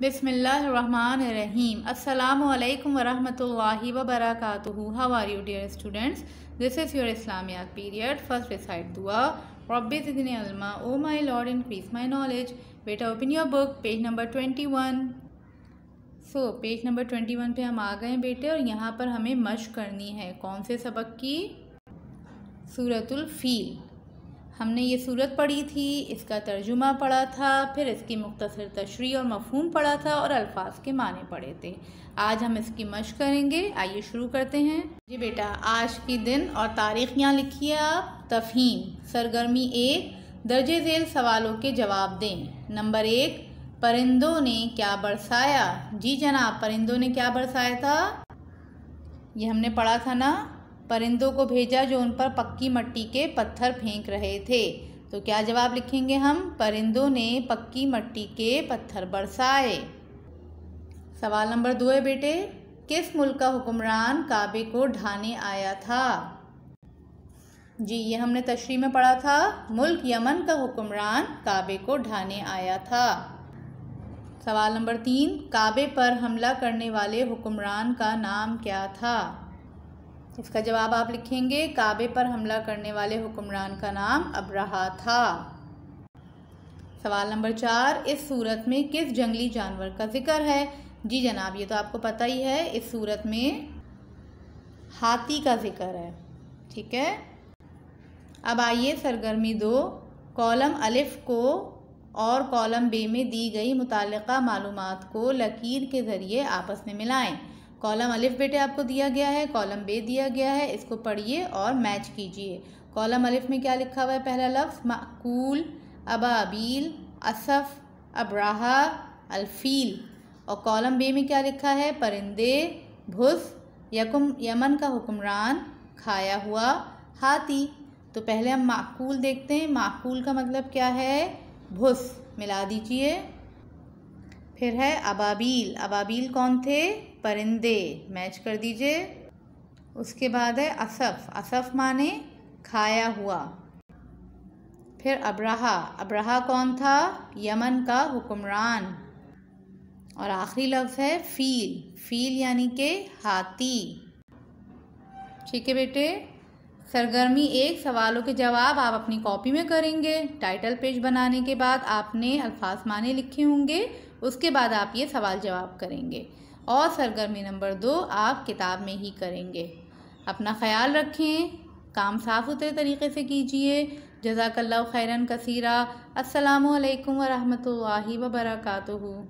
बिसमीम अल्लाम वरहि वबरक how are you dear students this is your इस्लामिया पीरियड फर्स्ट रिसाइड दुआ रबिन O my lord increase my knowledge बेटा open your book page number twenty one so page number twenty one पर हम आ गए बेटे और यहाँ पर हमें मश करनी है कौन से सबक की सूरतुल्फ़ील हमने ये सूरत पढ़ी थी इसका तर्जुमा पढ़ा था फिर इसकी मुख्तर तशरी और मफहम पढ़ा था और अल्फाज के माने पढ़े थे आज हम इसकी मश करेंगे आइए शुरू करते हैं जी बेटा आज के दिन और तारीख यहाँ लिखिए आप तफहीम सरगर्मी एक दर्ज झेल सवालों के जवाब दें नंबर एक परिंदों ने क्या बरसाया जी जनाब परिंदों ने क्या बरसाया था ये हमने पढ़ा था ना परिंदों को भेजा जो उन पर पक्की मट्टी के पत्थर फेंक रहे थे तो क्या जवाब लिखेंगे हम परिंदों ने पक्की मट्टी के पत्थर बरसाए सवाल नंबर दो है बेटे किस मुल्क का हुक्मरान काबे को ढाने आया था जी ये हमने तशरी में पढ़ा था मुल्क यमन का हुक्मरान काबे को ढाने आया था सवाल नंबर तीन काबे पर हमला करने वाले हुक्मरान का नाम क्या था इसका जवाब आप लिखेंगे काबे पर हमला करने वाले हुक्मरान का नाम रहा था सवाल नंबर चार इस सूरत में किस जंगली जानवर का जिक्र है जी जनाब ये तो आपको पता ही है इस सूरत में हाथी का जिक्र है ठीक है अब आइए सरगर्मी दो कॉलम अलिफ को और कॉलम बे में दी गई मुतल मालूम को लकीर के ज़रिए आपस में मिलाएं कॉलम अलिफ बेटे आपको दिया गया है कॉलम बे दिया गया है इसको पढ़िए और मैच कीजिए कॉलम अलिफ में क्या लिखा हुआ है पहला लफ्ज़ माकूल अबाबील असफ़ अब्राहा अलफ़ील और कॉलम बे में क्या लिखा है परिंदे भुस यकुम यमन का हुक्मरान खाया हुआ हाथी तो पहले हम माकूल देखते हैं माकूल का मतलब क्या है भुस मिला दीजिए फिर है अबाबील अबाबील कौन थे परिंदे मैच कर दीजिए उसके बाद है असफ़ असफ़ माने खाया हुआ फिर अब्राहा अब्राहा कौन था यमन का हुक्मरान और आखिरी लफ्ज़ है फ़ील फ़ील यानी के हाथी ठीक है बेटे सरगर्मी एक सवालों के जवाब आप अपनी कॉपी में करेंगे टाइटल पेज बनाने के बाद आपने अल्फाज माने लिखे होंगे उसके बाद आप ये सवाल जवाब करेंगे और सरगर्मी नंबर दो आप किताब में ही करेंगे अपना ख्याल रखें काम साफ सुथरे तरीके से कीजिए जजाकल्ला खैरन कसीरा असलकम लाही वबरकू